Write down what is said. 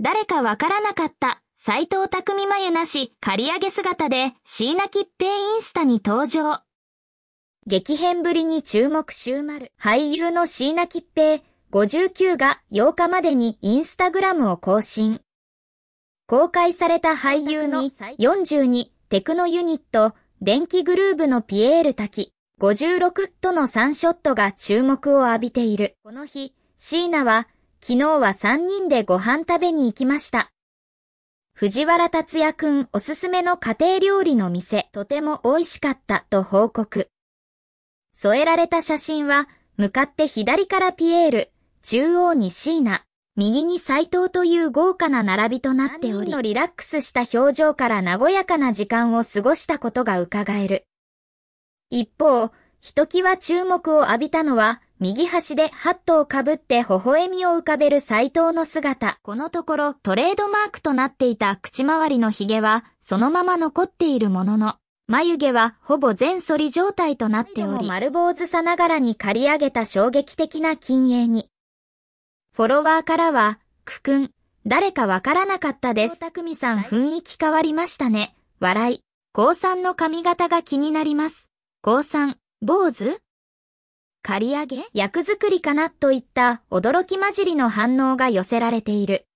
誰かわからなかった、斎藤匠眉なし、刈り上げ姿で、椎名吉平インスタに登場。激変ぶりに注目集まる、俳優の椎名吉平、59が8日までにインスタグラムを更新。公開された俳優の42テクノユニット、電気グルーブのピエール滝、56との3ショットが注目を浴びている。この日、シーナは昨日は3人でご飯食べに行きました。藤原達也くんおすすめの家庭料理の店、とても美味しかったと報告。添えられた写真は、向かって左からピエール、中央にシーナ、右に斎藤という豪華な並びとなっており、のリラックスした表情から和やかな時間を過ごしたことが伺える。一方、ひときわ注目を浴びたのは、右端でハットをかぶって微笑みを浮かべる斎藤の姿。このところトレードマークとなっていた口周りの髭はそのまま残っているものの、眉毛はほぼ全反り状態となっており、丸坊主さながらに刈り上げた衝撃的な禁煙に。フォロワーからは、くくん、誰かわからなかったです。匠さん雰囲気変わりましたね。笑い。高3の髪型が気になります。高3、坊主刈り上げ役作りかなといった驚き混じりの反応が寄せられている。